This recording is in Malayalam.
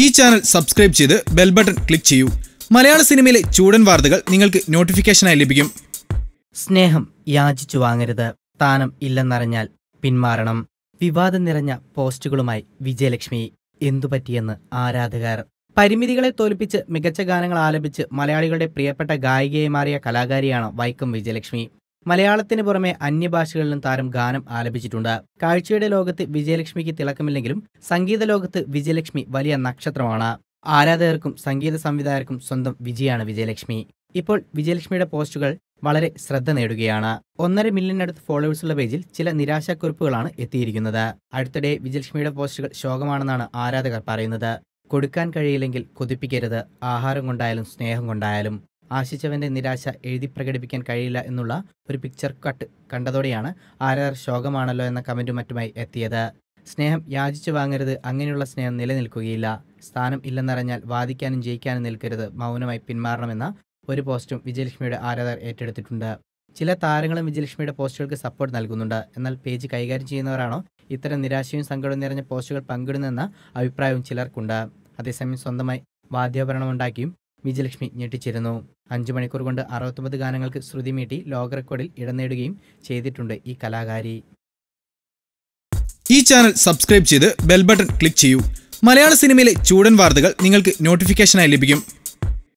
ഈ ചാനൽ സബ്സ്ക്രൈബ് ചെയ്ത് ബെൽ ബട്ടൺ ക്ലിക്ക് ചെയ്യൂ മലയാള സിനിമയിലെ ചൂടൻ വാർത്തകൾ നിങ്ങൾക്ക് നോട്ടിഫിക്കേഷനായി ലഭിക്കും സ്നേഹം യാചിച്ചു വാങ്ങരുത് സ്ഥാനം ഇല്ലെന്നറിഞ്ഞാൽ പിന്മാറണം വിവാദം നിറഞ്ഞ പോസ്റ്റുകളുമായി വിജയലക്ഷ്മി എന്തുപറ്റിയെന്ന് ആരാധകർ പരിമിതികളെ തോൽപ്പിച്ച് മികച്ച ഗാനങ്ങൾ ആലപിച്ച് മലയാളികളുടെ പ്രിയപ്പെട്ട ഗായികയായി മാറിയ കലാകാരിയാണ് വൈക്കം വിജയലക്ഷ്മി മലയാളത്തിന് പുറമെ അന്യഭാഷകളിലും താരം ഗാനം ആലപിച്ചിട്ടുണ്ട് കാഴ്ചയുടെ ലോകത്ത് വിജയലക്ഷ്മിക്ക് തിളക്കമില്ലെങ്കിലും സംഗീത ലോകത്ത് വിജയലക്ഷ്മി വലിയ നക്ഷത്രമാണ് ആരാധകർക്കും സംഗീത സംവിധായകർക്കും സ്വന്തം വിജയാണ് വിജയലക്ഷ്മി ഇപ്പോൾ വിജയലക്ഷ്മിയുടെ പോസ്റ്റുകൾ വളരെ ശ്രദ്ധ നേടുകയാണ് ഒന്നര മില്യൺ അടുത്ത് ഫോളോവേഴ്സുള്ള പേജിൽ ചില നിരാശാക്കുറിപ്പുകളാണ് എത്തിയിരിക്കുന്നത് അടുത്തിടെ വിജയലക്ഷ്മിയുടെ പോസ്റ്റുകൾ ശോകമാണെന്നാണ് ആരാധകർ പറയുന്നത് കൊടുക്കാൻ കഴിയില്ലെങ്കിൽ കൊതിപ്പിക്കരുത് ആഹാരം കൊണ്ടായാലും സ്നേഹം കൊണ്ടായാലും ആശിച്ചവന്റെ നിരാശ എഴുതി പ്രകടിപ്പിക്കാൻ കഴിയില്ല എന്നുള്ള ഒരു പിക്ചർ കട്ട് കണ്ടതോടെയാണ് ആരാർ ശോകമാണല്ലോ എന്ന കമന്റ് മറ്റുമായി എത്തിയത് സ്നേഹം യാചിച്ചു വാങ്ങരുത് അങ്ങനെയുള്ള സ്നേഹം നിലനിൽക്കുകയില്ല സ്ഥാനം ഇല്ലെന്നറിഞ്ഞാൽ വാദിക്കാനും ജയിക്കാനും നിൽക്കരുത് മൗനമായി പിന്മാറണമെന്ന ഒരു പോസ്റ്റും വിജയലക്ഷ്മിയുടെ ആരാധകർ ഏറ്റെടുത്തിട്ടുണ്ട് ചില താരങ്ങളും വിജയലക്ഷ്മിയുടെ പോസ്റ്റുകൾക്ക് സപ്പോർട്ട് നൽകുന്നുണ്ട് എന്നാൽ പേജ് കൈകാര്യം ചെയ്യുന്നവരാണോ ഇത്തരം നിരാശയും സങ്കടവും നിറഞ്ഞ പോസ്റ്റുകൾ പങ്കിടുന്നെന്ന അഭിപ്രായവും ചിലർക്കുണ്ട് അതേസമയം സ്വന്തമായി വാദ്യോപരണം ഉണ്ടാക്കിയും വിജയലക്ഷ്മി ഞെട്ടിച്ചിരുന്നു അഞ്ചു മണിക്കൂർ കൊണ്ട് അറുപത്തൊമ്പത് ഗാനങ്ങൾക്ക് ശ്രുതി മീട്ടി ലോക റെക്കോർഡിൽ ഇടം നേടുകയും ചെയ്തിട്ടുണ്ട് ഈ കലാകാരി ഈ ചാനൽ സബ്സ്ക്രൈബ് ചെയ്ത് ബെൽ ബട്ടൺ ക്ലിക്ക് ചെയ്യൂ മലയാള സിനിമയിലെ ചൂടൻ വാർത്തകൾ നിങ്ങൾക്ക് നോട്ടിഫിക്കേഷനായി ലഭിക്കും